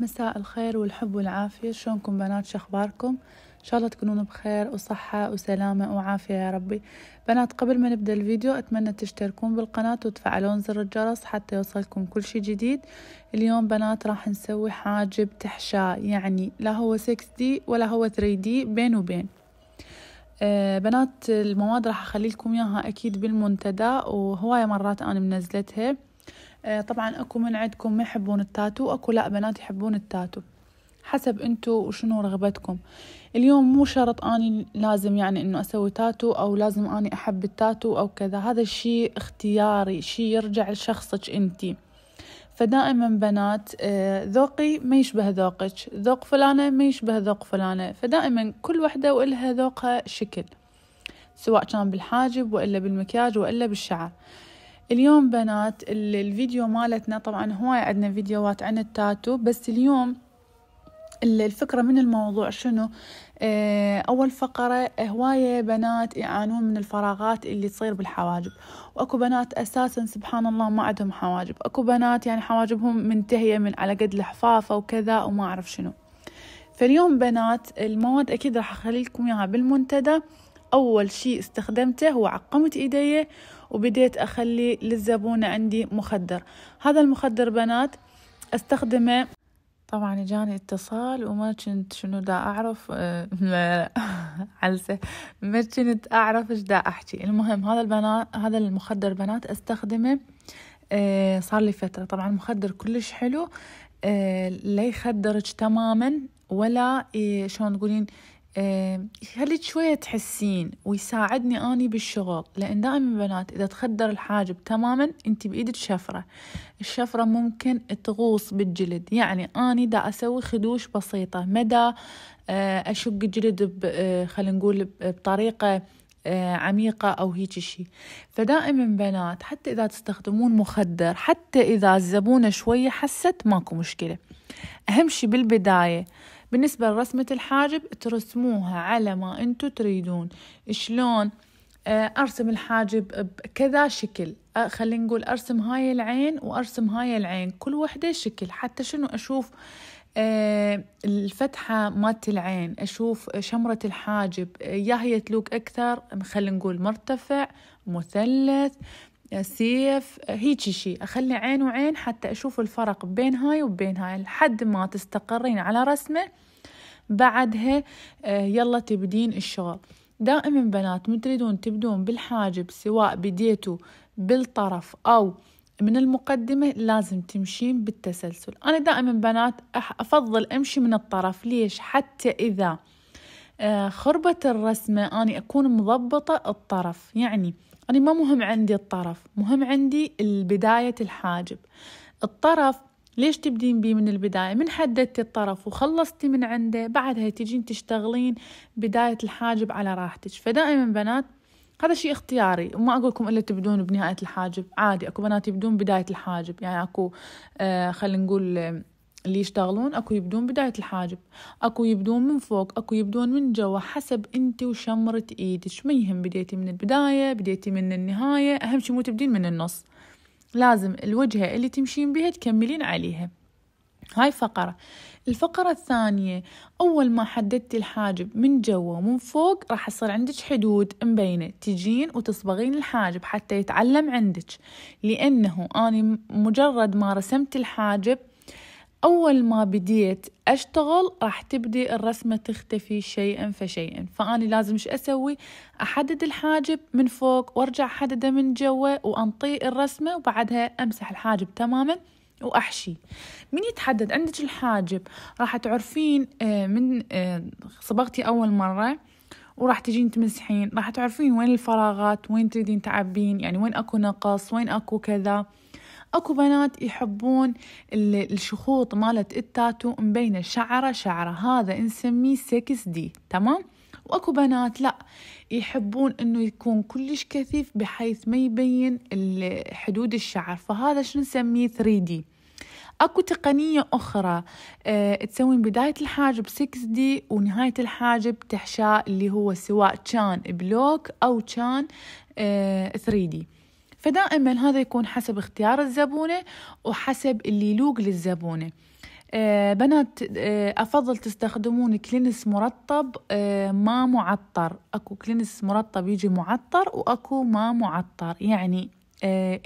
مساء الخير والحب والعافية شلونكم بنات شخباركم إن شاء الله تكونون بخير وصحة وسلامة وعافية يا ربي بنات قبل ما نبدأ الفيديو أتمنى تشتركون بالقناة وتفعلون زر الجرس حتى يوصلكم كل شي جديد اليوم بنات راح نسوي حاجب تحشاء يعني لا هو 6D ولا هو 3D بين وبين آه، بنات المواد راح أخلي لكم ياها أكيد بالمنتدى وهواية مرات أنا منزلتها آه، طبعا اكو من عندكم ما يحبون التاتو اكو لا بنات يحبون التاتو حسب انتو وشنو رغبتكم اليوم مو شرط اني لازم يعني انه اسوي تاتو او لازم اني احب التاتو او كذا هذا الشيء اختياري شيء يرجع لشخصك انتي فدائما بنات آه، ذوقي ما يشبه ذوقك ذوق فلانة ما يشبه ذوق فلانة فدائما كل وحدة وإلها ذوقها شكل سواء كان بالحاجب وإلا بالمكياج وإلا بالشعر اليوم بنات الفيديو مالتنا طبعا هواي عندنا فيديوهات عن التاتو بس اليوم الفكرة من الموضوع شنو آه، أول فقرة هواية بنات يعانون من الفراغات اللي تصير بالحواجب وأكو بنات أساسا سبحان الله ما عندهم حواجب أكو بنات يعني حواجبهم منتهية من على قد الحفافة وكذا وما أعرف شنو فاليوم بنات المواد أكيد راح أخلي لكم إياها بالمنتدى أول شيء استخدمته هو عقمت إيدي وبديت أخلي للزبونة عندي مخدر هذا المخدر بنات استخدمه طبعا جاني اتصال وما كنت شنو دا اعرف آه، علسه ما كنت اعرف ايش دا احكي المهم هذا البنات هذا المخدر بنات استخدمه آه، صار لي فتره طبعا مخدر كلش حلو آه، لا يخدرك تماما ولا شلون تقولين آه، يخليك شوية تحسين ويساعدني أني بالشغل لأن دائما بنات إذا تخدر الحاجب تماما أنت بإيدك شفرة الشفرة ممكن تغوص بالجلد يعني أني دا أسوي خدوش بسيطة مدى آه، أشق الجلد آه، خلينا نقول بطريقة عميقة أو هيك شيء فدائما بنات حتى إذا تستخدمون مخدر حتى إذا الزبونة شوية حست ماكو مشكلة أهم شيء بالبداية بالنسبة لرسمة الحاجب ترسموها على ما انتو تريدون شلون آه، ارسم الحاجب بكذا شكل آه، خلينا نقول ارسم هاي العين وارسم هاي العين كل وحده شكل حتى شنو اشوف آه، الفتحة مالت العين أشوف شمرة الحاجب يا هي تلوك أكثر خلينا نقول مرتفع مثلث سيف هيجي شيء أخلي عين وعين حتى أشوف الفرق بين هاي وبين هاي لحد ما تستقرين على رسمة بعدها آه، يلا تبدين الشغل دائما بنات متريدون تبدون بالحاجب سواء بديتوا بالطرف أو من المقدمة لازم تمشين بالتسلسل أنا دائما بنات أفضل أمشي من الطرف ليش حتى إذا آه، خربت الرسمة أنا أكون مضبطة الطرف يعني أنا ما مهم عندي الطرف مهم عندي بداية الحاجب الطرف ليش تبدين بيه من البداية من حددتي الطرف وخلصتي من عنده بعدها تجين تشتغلين بداية الحاجب على راحتك فدائما بنات هذا شيء اختياري وما اقول لكم الا تبدون بنهايه الحاجب عادي اكو بنات يبدون بدايه الحاجب يعني اكو آه خلينا نقول اللي يشتغلون اكو يبدون بداية الحاجب اكو يبدون من فوق اكو يبدون من جوا حسب انت وشمرة ايدك ما يهم بديتي من البداية بديتي من النهاية اهم شي مو تبدين من النص لازم الوجهة اللي تمشين بها تكملين عليها هاي فقرة الفقرة الثانية أول ما حددتي الحاجب من جوا ومن فوق راح يصير عندك حدود مبينة تجين وتصبغين الحاجب حتى يتعلم عندك لأنه أنا مجرد ما رسمت الحاجب أول ما بديت أشتغل راح تبدي الرسمة تختفي شيئا فشيئا فأني لازم إيش أسوي أحدد الحاجب من فوق وأرجع أحدده من جوا وأنطي الرسمة وبعدها أمسح الحاجب تماما وأحشي من يتحدد عندك الحاجب راح تعرفين آه، من آه، صبغتي أول مرة وراح تجين تمسحين راح تعرفين وين الفراغات وين تريدين تعبين يعني وين اكو نقص وين اكو كذا اكو بنات يحبون الشخوط مالت التاتو مبينه شعره شعره هذا نسميه 6 دي تمام واكو بنات لا يحبون انه يكون كلش كثيف بحيث ما يبين حدود الشعر فهذا شنو نسميه 3 دي اكو تقنية اخرى أه، تسوين بداية الحاجب 6 دي ونهاية الحاجب تحشاه اللي هو سواء كان بلوك او كان أه، 3 دي فدائما هذا يكون حسب اختيار الزبونة وحسب اللي يلوق للزبونة آه، بنات آه، أفضل تستخدمون كلينس مرطب آه، ما معطر أكو كلينس مرطب يجي معطر وأكو ما معطر يعني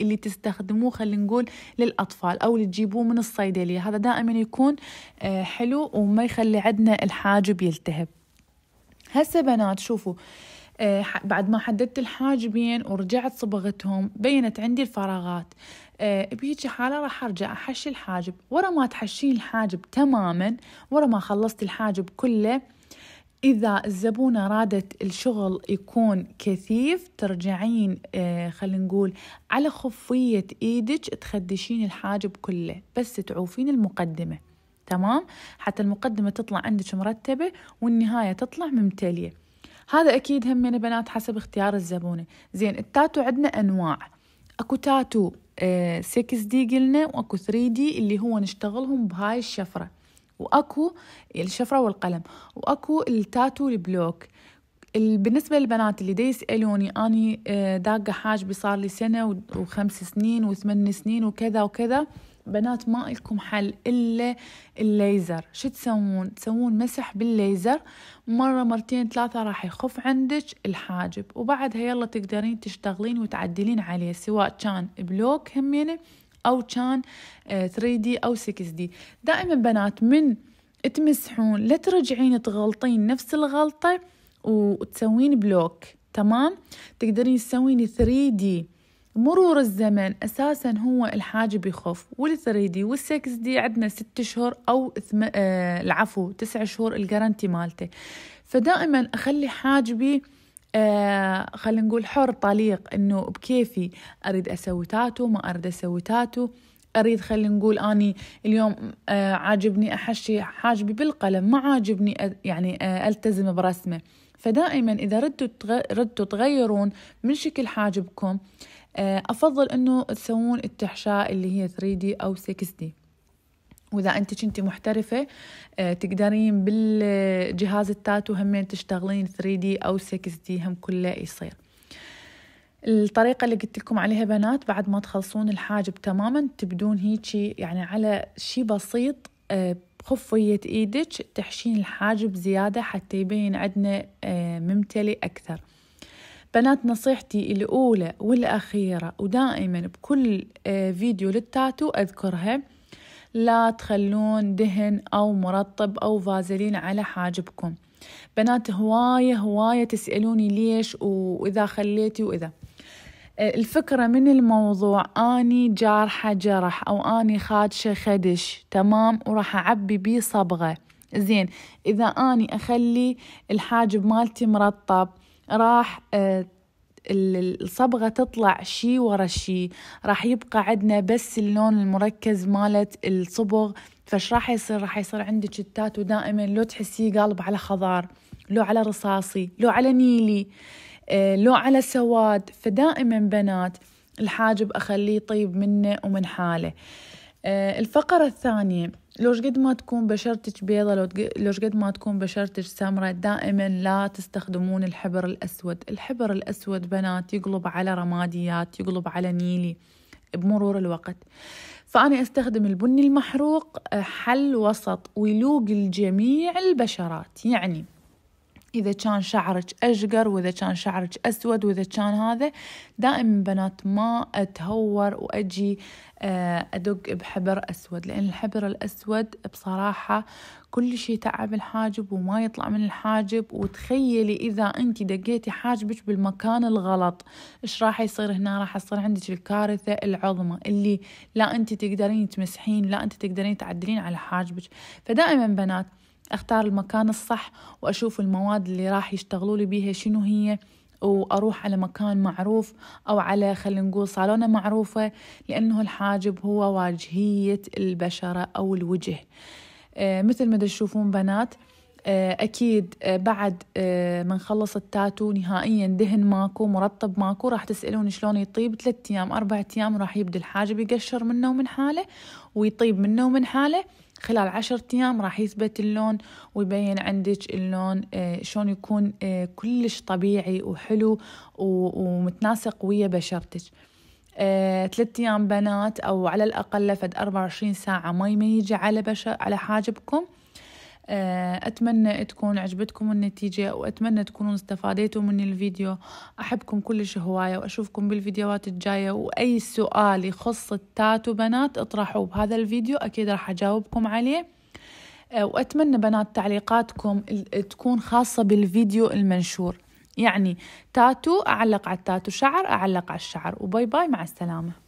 اللي تستخدموه خلينا نقول للأطفال أو اللي تجيبوه من الصيدلية هذا دائما يكون حلو وما يخلي عندنا الحاجب يلتهب هسه بنات شوفوا آه آه، بعد ما حددت الحاجبين ورجعت صبغتهم بينت عندي الفراغات آه، بهيك حالة راح أرجع أحشي الحاجب ورا ما تحشين الحاجب تماما ورا ما خلصت الحاجب كله إذا الزبونة رادت الشغل يكون كثيف ترجعين آه، خلينا نقول على خفية إيدك تخدشين الحاجب كله بس تعوفين المقدمة تمام حتى المقدمة تطلع عندك مرتبة والنهاية تطلع ممتلية هذا اكيد من بنات حسب اختيار الزبونه زين التاتو عندنا انواع اكو تاتو 6 آه، دي قلنا واكو 3 دي اللي هو نشتغلهم بهاي الشفره واكو الشفره والقلم واكو التاتو البلوك بالنسبة للبنات اللي دي يسألوني أني آه، داقة حاجبي صار لي سنة وخمس سنين وثمان سنين وكذا وكذا بنات ما لكم حل إلا الليزر شو تسوون تسوون مسح بالليزر مرة مرتين ثلاثة راح يخف عندك الحاجب وبعدها يلا تقدرين تشتغلين وتعدلين عليه سواء كان بلوك همينه يعني، أو كان 3 آه، دي أو 6 دي دائما بنات من تمسحون لا ترجعين تغلطين نفس الغلطة وتسوين بلوك تمام تقدرين تسوين 3 دي مرور الزمن أساسا هو الحاجب يخف والثريدي والسكس دي عندنا ست شهور أو ثم... آه العفو تسع شهور الجارنتي مالته فدائما أخلي حاجبي آه خلينا نقول حر طليق انه بكيفي اريد اسوي تاتو ما اريد اسوي تاتو اريد خلينا نقول اني اليوم آه عاجبني احشي حاجبي بالقلم ما عاجبني يعني آه التزم برسمه فدائما اذا ردتوا تغ... ردتوا تغيرون من شكل حاجبكم آه آه، أفضل أنه تسوون التحشاء اللي هي 3 دي أو دي واذا انت كنتي محترفه آه، تقدرين بالجهاز التاتو همين تشتغلين 3 دي او 6 دي هم كله يصير الطريقة اللي قلت لكم عليها بنات بعد ما تخلصون الحاجب تماما تبدون هيجي يعني على شي بسيط آه، بخفية ايدك تحشين الحاجب زيادة حتى يبين عندنا ممتلي اكثر بنات نصيحتي الأولى والأخيرة ودائما بكل آه، فيديو للتاتو أذكرها لا تخلون دهن أو مرطب أو فازلين على حاجبكم بنات هواية هواية تسألوني ليش وإذا خليتي وإذا آه، الفكرة من الموضوع أني جارحة جرح أو أني خادشة خدش تمام وراح أعبي بيه صبغة زين إذا أني أخلي الحاجب مالتي مرطب راح آه، الصبغة تطلع شي ورا شي راح يبقى عندنا بس اللون المركز مالت الصبغ فش راح يصير راح يصير عندك شتات ودائما لو تحسيه قالب على خضار لو على رصاصي لو على نيلي آه، لو على سواد فدائما بنات الحاجب أخليه طيب منه ومن حاله آه، الفقرة الثانية لوش قد ما تكون بشرتك بيضة لوش قد ما تكون بشرتك سمراء دائما لا تستخدمون الحبر الأسود الحبر الأسود بنات يقلب على رماديات يقلب على نيلي بمرور الوقت فأنا أستخدم البني المحروق حل وسط ويلوق الجميع البشرات يعني إذا كان شعرك أشقر وإذا كان شعرك أسود وإذا كان هذا دائما بنات ما أتهور وأجي آه، أدق بحبر أسود لأن الحبر الأسود بصراحة كل شيء تعب الحاجب وما يطلع من الحاجب وتخيلي إذا أنت دقيتي حاجبك بالمكان الغلط إيش راح يصير هنا راح تصير عندك الكارثة العظمى اللي لا أنت تقدرين تمسحين لا أنت تقدرين تعدلين على حاجبك فدائما بنات اختار المكان الصح واشوف المواد اللي راح يشتغلوا لي بيها شنو هي واروح على مكان معروف او على خلينا نقول صالونة معروفة لانه الحاجب هو واجهية البشرة او الوجه آه، مثل ما تشوفون بنات آه، اكيد آه، بعد ما نخلص التاتو نهائيا دهن ماكو مرطب ماكو راح تسالون شلون يطيب ثلاثة ايام اربع ايام راح يبدا الحاجب يقشر منه ومن حاله ويطيب منه ومن حاله خلال عشرة أيام راح يثبت اللون ويبين عندك اللون آه، شلون يكون آه، كلش طبيعي وحلو ومتناسق ويا بشرتك آه، ثلاثة أيام بنات أو على الأقل لفد 24 ساعة مي ما يجي على بشر على حاجبكم آه، أتمنى تكون عجبتكم النتيجة وأتمنى تكونوا استفادتوا من الفيديو أحبكم كلش هواية وأشوفكم بالفيديوهات الجاية وأي سؤال يخص التاتو بنات اطرحوه بهذا الفيديو أكيد راح أجاوبكم عليه آه، وأتمنى بنات تعليقاتكم تكون خاصة بالفيديو المنشور يعني تاتو أعلق على التاتو شعر أعلق على الشعر وباي باي مع السلامة